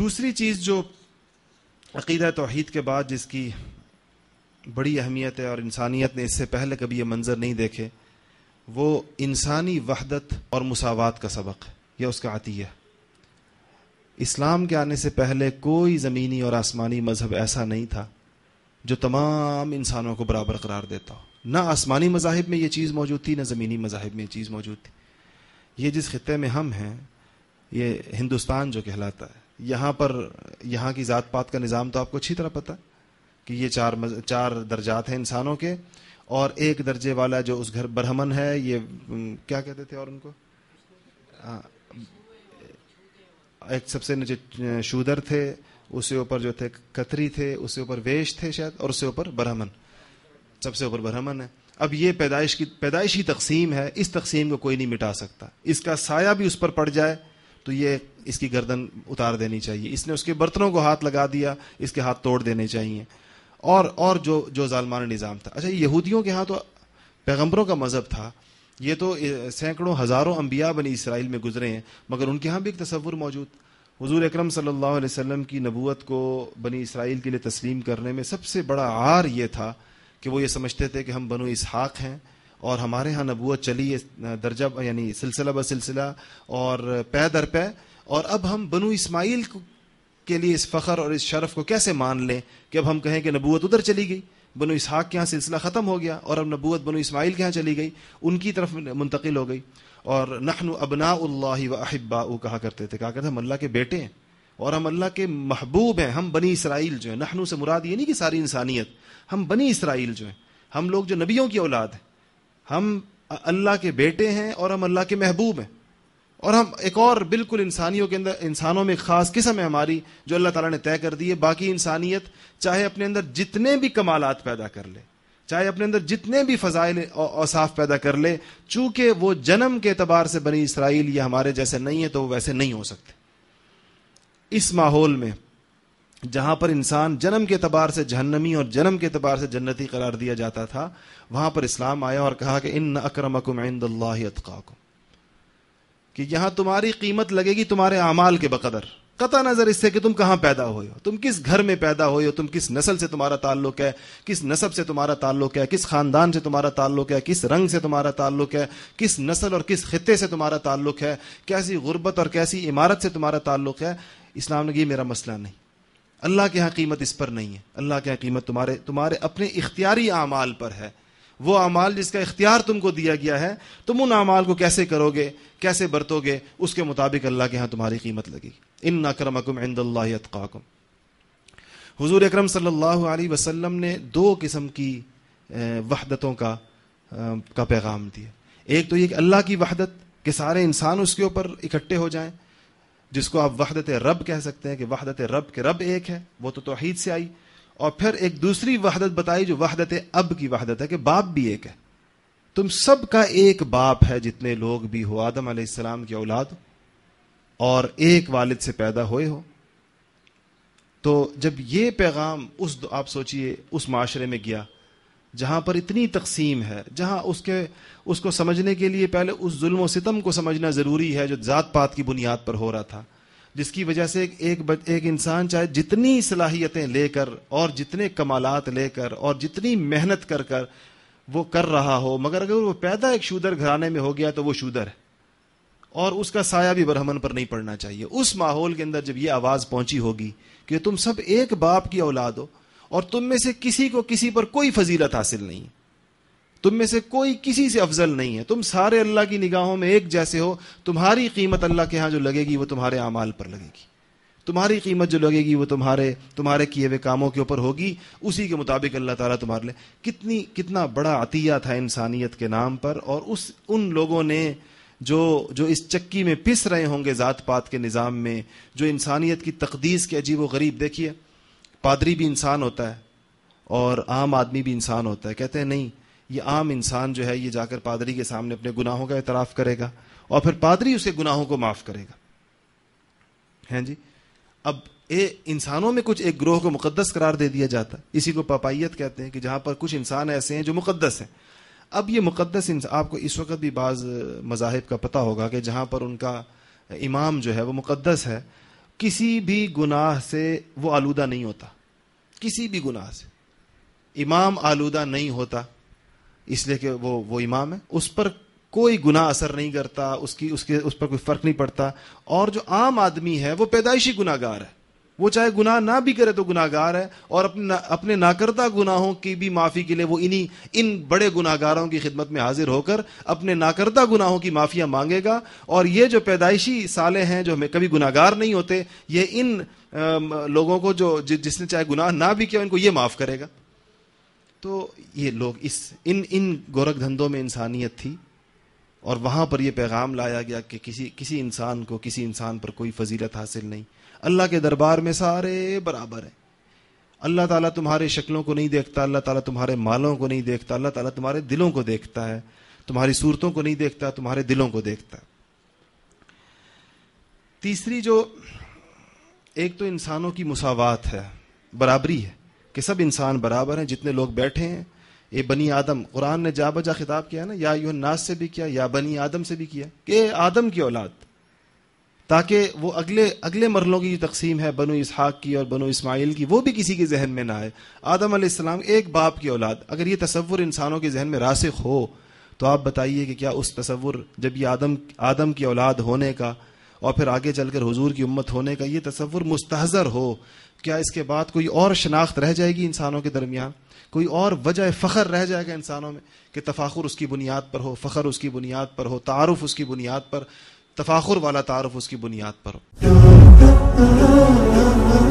दूसरी चीज़ जो अकीदा तोहद के बाद जिसकी बड़ी अहमियत है और इंसानियत ने इससे पहले कभी ये मंज़र नहीं देखे वो इंसानी वहदत और मसावत का सबक है यह उसका अतिया इस्लाम के आने से पहले कोई ज़मीनी और आसमानी मज़हब ऐसा नहीं था जो तमाम इंसानों को बराबर करार देता हो ना आसमानी मजाहब में ये चीज़ मौजूद थी ना ज़मीनी मजाहब में ये चीज़ मौजूद थी ये जिस खत्े में हम हैं ये हिंदुस्तान जो कहलाता है यहाँ पर यहाँ की ज़ात पात का निज़ाम तो आपको अच्छी तरह पता है कि ये चार चार दर्जात हैं इंसानों के और एक दर्जे वाला जो उस घर ब्रह्मन है ये क्या कहते थे और उनको आ, एक सबसे नीचे शूदर थे उसके ऊपर जो थे कतरी थे उसके ऊपर वेश थे शायद और उससे ऊपर ब्रह्मन सबसे ऊपर ब्रह्मन है अब ये पैदाइश की पैदाइशी तकसीम है इस तकसीम को कोई नहीं मिटा सकता इसका साया भी उस पर पड़ जाए तो ये इसकी गर्दन उतार देनी चाहिए इसने उसके बर्तनों को हाथ लगा दिया इसके हाथ तोड़ देने चाहिए और और जो जो जालमान निज़ाम था अच्छा यहूदियों के यहाँ तो पैगम्बरों का मज़हब था ये तो सैकड़ों हज़ारों अम्बिया बनी इसराइल में गुजरे हैं मगर उनके यहाँ भी एक तस्वुर मौजूद हजूर अक्रम सल्लल्लाहु की नबूत को बनी इसराइल के लिए तस्लीम करने में सबसे बड़ा आर ये था कि वो ये समझते थे कि हम बनो इसहाक हैं और हमारे यहाँ नबूत चली दर्जा यानी सिलसिला ब सिलसिला और पै दर पै और अब हम बनु इसमाइल के लिए इस फ़खर और इस शरफ़ को कैसे मान लें कि अब हम कहें कि नबूत उधर चली गई बनु इसहाक़ के यहाँ सिलसिला ख़त्म हो गया और अब नबूत बनु इसमाइल के यहाँ चली गई उनकी तरफ मुंतकिल हो गई और नहन अबना व अहिब्बा कहा करते थे कहा करते हम अल्लाह के बेटे हैं और हम अल्लाह के महबूब हैं हम बनी इसराइल जो है नखनू से मुराद ये नहीं कि सारी इंसानियत हम बनी इसराइल जो है हम लोग जो नबियों की औलाद हैं हम अल्लाह के बेटे हैं और हम अल्लाह के महबूब हैं और हम एक और बिल्कुल इंसानियों के अंदर इंसानों में ख़ास किस्म है हमारी जो अल्लाह ताला ने तय कर दी है बाकी इंसानियत चाहे अपने अंदर जितने भी कमालत पैदा कर ले चाहे अपने अंदर जितने भी फ़जाइल औसाफ पैदा कर ले चूंकि वो जन्म के अतबार से बनी इसराइल या हमारे जैसे नहीं है तो वो वैसे नहीं हो सकते इस माहौल में जहां पर इंसान जन्म के तबार से जहन्नमी और जन्म के तबार से जन्नती करार दिया जाता था वहां पर इस्लाम आया और कहा कि इन अक्रमकुम अतकाकुम कि यहां तुम्हारी कीमत लगेगी तुम्हारे अमाल के बकदर कता नज़र इससे कि तुम कहां पैदा हुए हो तुम किस घर में पैदा हुए हो तुम किस नस्ल से तुम्हारा ताल्लुक है किस नसब से तुम्हारा ताल्लुक है किस ख़ानदान से तुम्हारा ताल्लुक है किस रंग से तुम्हारा ताल्लुक है किस नस्ल और किस खत्े से तुम्हारा ताल्लुक है कैसी गुर्बत और कैसी इमारत से तुम्हारा ताल्लुक है इस्लाम ने ये मेरा मसला नहीं अल्लाह के यहाँ कीमत इस पर नहीं है अल्लाह के यहाँ कीमत तुम्हारे तुम्हारे अपने इख्तियारी अमाल पर है वो अमाल जिसका इख्तियार तुमको दिया गया है तुम उन अमाल को कैसे करोगे कैसे बरतोगे उसके मुताबिक अल्लाह के यहाँ तुम्हारी कीमत लगेगी इन नकरमकुम इंदल्लाकाकुम हुजूर अकरम सल्लल्लाहु अलैहि वसल्लम ने दो किस्म की वहदतों का का पैगाम दिया एक तो ये अल्लाह की वहदत कि सारे इंसान उसके ऊपर इकट्ठे हो जाएं जिसको आप वहदत रब कह सकते हैं कि वहदत रब के रब एक है वो तो तोहहीद से आई और फिर एक दूसरी वहदत बताई जो वहदत अब की वहदत है कि बाप भी एक है तुम सब का एक बाप है जितने लोग भी हो आदम आसमाम की औलाद और एक वालिद से पैदा हुए हो तो जब ये पैगाम उस आप सोचिए उस माशरे में गया जहां पर इतनी तकसीम है जहां उसके उसको समझने के लिए पहले उस जुल्म सितम को समझना ज़रूरी है जो ज़ात पात की बुनियाद पर हो रहा था जिसकी वजह से एक एक, एक इंसान चाहे जितनी सलाहियतें लेकर और जितने कमालात लेकर और जितनी मेहनत कर कर वो कर रहा हो मगर अगर वो पैदा एक शूदर घराने में हो गया तो वो शूदर है और उसका साया भी बरहमन पर नहीं पड़ना चाहिए उस माहौल के अंदर जब ये आवाज़ पहुंची होगी कि तुम सब एक बाप की औलाद हो और तुम में से किसी को किसी पर कोई फजीलत हासिल नहीं है तुम में से कोई किसी से अफजल नहीं है तुम सारे अल्लाह की निगाहों में एक जैसे हो तुम्हारी कीमत अल्लाह के यहाँ जो लगेगी वो तुम्हारे अमाल पर लगेगी तुम्हारी कीमत जो लगेगी वो तुम्हारे तुम्हारे किए हुए कामों के ऊपर होगी उसी के मुताबिक अल्लाह ताला तुम्हारे लिए कितनी कितना बड़ा अतिया था इंसानियत के नाम पर और उस उन लोगों ने जो जो इस चक्की में पिस रहे होंगे ज़ात पात के निज़ाम में जो इंसानियत की तकदीस के अजीब व गरीब देखिए पादरी भी इंसान होता है और आम आदमी भी इंसान होता है कहते हैं नहीं ये आम इंसान जो है ये जाकर पादरी के सामने अपने गुनाहों का इतराफ करेगा और फिर पादरी उसके गुनाहों को माफ़ करेगा हैं जी अब ये इंसानों में कुछ एक ग्रोह को मुकदस करार दे दिया जाता है इसी को पपाइत कहते हैं कि जहां पर कुछ इंसान ऐसे हैं जो मुकदस हैं अब ये मुकदस इंसान आपको इस वक्त भी बाज़ मजाहब का पता होगा कि जहां पर उनका इमाम जो है वो मुकदस है किसी भी गुनाह से वो आलूदा नहीं होता किसी भी गुनाह से इमाम आलूदा नहीं होता इसलिए कि वो वो इमाम है उस पर कोई गुनाह असर नहीं करता उसकी उसके उस पर कोई फर्क नहीं पड़ता और जो आम आदमी है वो पैदाइशी गुनागार है वो चाहे गुनाह ना भी करे तो गुनाहगार है और अपने अपने नाकर्दा गुनाहों की भी माफ़ी के लिए वो इन्हीं इन बड़े गुनाहगारों की खिदमत में हाजिर होकर अपने नाकर्दा गुनाहों की माफ़िया मांगेगा और ये जो पैदाइशी साले हैं जो हमें कभी गुनाहगार नहीं होते ये इन लोगों को जो जि, जिसने चाहे गुनाह ना भी किया उनको ये माफ़ करेगा तो ये लोग इस इन इन गोरख धंधों में इंसानियत थी और वहां पर यह पैगाम लाया गया कि किसी किसी इंसान को किसी इंसान पर कोई फजीलत हासिल नहीं अल्लाह के दरबार में सारे बराबर हैं अल्लाह ताला तुम्हारे शक्लों को नहीं देखता अल्लाह ताला तुम्हारे मालों को नहीं देखता अल्लाह ताला तुम्हारे दिलों को देखता है तुम्हारी सूरतों को नहीं देखता तुम्हारे दिलों को देखता है तीसरी जो एक तो इंसानों की मुसावात है बराबरी है कि सब इंसान बराबर हैं जितने लोग बैठे हैं ये बनी आदम कुरान ने जा बजा खिताब किया ना या यूनास से भी किया या बनी आदम से भी किया कि आदम की औलाद ताकि वो अगले अगले मरलों की जो तकसीम है बनो इसहाक की और बनो इस्माइल की वो भी किसी के जहन में ना आए आदम आसमाम एक बाप की औलाद अगर ये तस्वुर इंसानों के जहन में रासिक हो तो आप बताइए कि क्या उस तस्वुर जब ये आदम आदम की औलाद होने का और फिर आगे चलकर हुजूर की उम्मत होने का ये तस्वुर मुस्तहजर हो क्या इसके बाद कोई और शनाख्त रह जाएगी इंसानों के दरमियान कोई और वजह फ़खर रह जाएगा इंसानों में कि तफाखुर उसकी बुनियाद पर हो फ़खर उसकी बुनियाद पर हो तारफ़ उसकी बुनियाद पर तफाखुर वाला तारफ़ उसकी बुनियाद पर हो